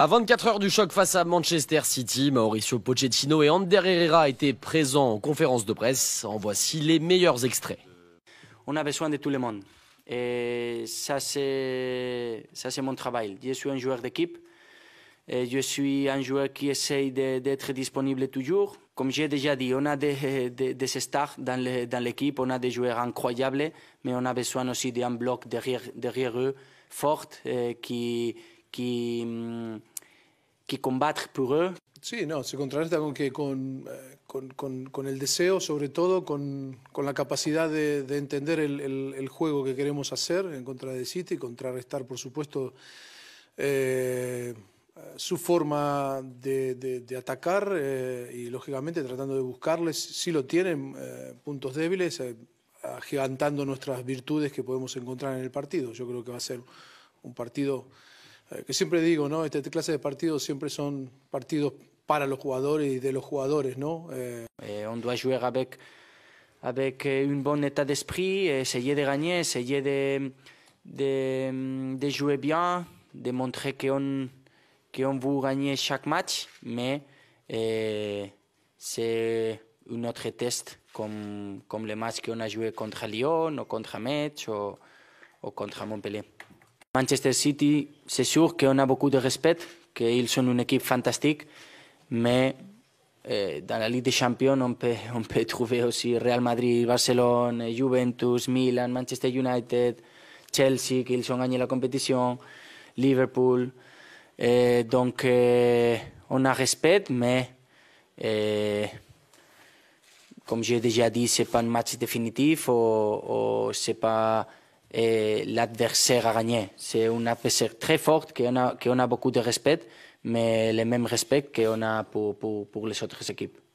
À 24 heures du choc face à Manchester City, Mauricio Pochettino et Ander Herrera étaient présents en conférence de presse. En voici les meilleurs extraits. On a besoin de tout le monde. Et ça, c'est, ça, mon travail. Je suis un joueur d'équipe. je suis un joueur qui essaye d'être disponible toujours. Comme j'ai déjà dit, on a des, des, stars dans l'équipe, on a des joueurs incroyables, mais on a besoin aussi d'un bloc derrière, derrière eux, fort, euh, qui, que, que combatre por ellos? Sí, no, se contrarresta con que eh, con, con, con, el deseo, sobre todo con, la capacidad de, de entender el, el, juego que queremos hacer en contra de City, contrarrestar, por supuesto, eh, su forma de, de, atacar eh, y, lógicamente, tratando de buscarles, si lo tienen, puntos débiles, agigantando nuestras virtudes que podemos encontrar en el partido. Yo creo que va a ser un partido eh, que siempre digo, ¿no? Esta este clase de partidos siempre son partidos para los jugadores y de los jugadores, ¿no? Eh... jugar eh, on doit jouer avec, avec euh, un buen état d'esprit, essayer de gagner, essayer de, de, de jouer bien, de montrer on, que on veut gagner chaque match, mais eh, c'est un autre test comme, comme les matchs qu'on a joué contre Lyon o contra Metz o ou contre Montpellier. Manchester City, c'est sûr qu'on a beaucoup de respect, qu'ils sont une équipe fantastique, mais eh, dans la Ligue des Champions, on peut, trouver aussi Real Madrid, Barcelone, Juventus, Milan, Manchester United, Chelsea, qu'ils ont gagné la compétition, Liverpool. Eh, donc, eh, on a respect, mais comme j'ai déjà dit, ce n'est pas un match définitif ou ce n'est pas l'adversaire a gagné. C'est un adversaire très fort, qu'on a, a beaucoup de respect, mais le même respect qu'on a pour les autres équipes.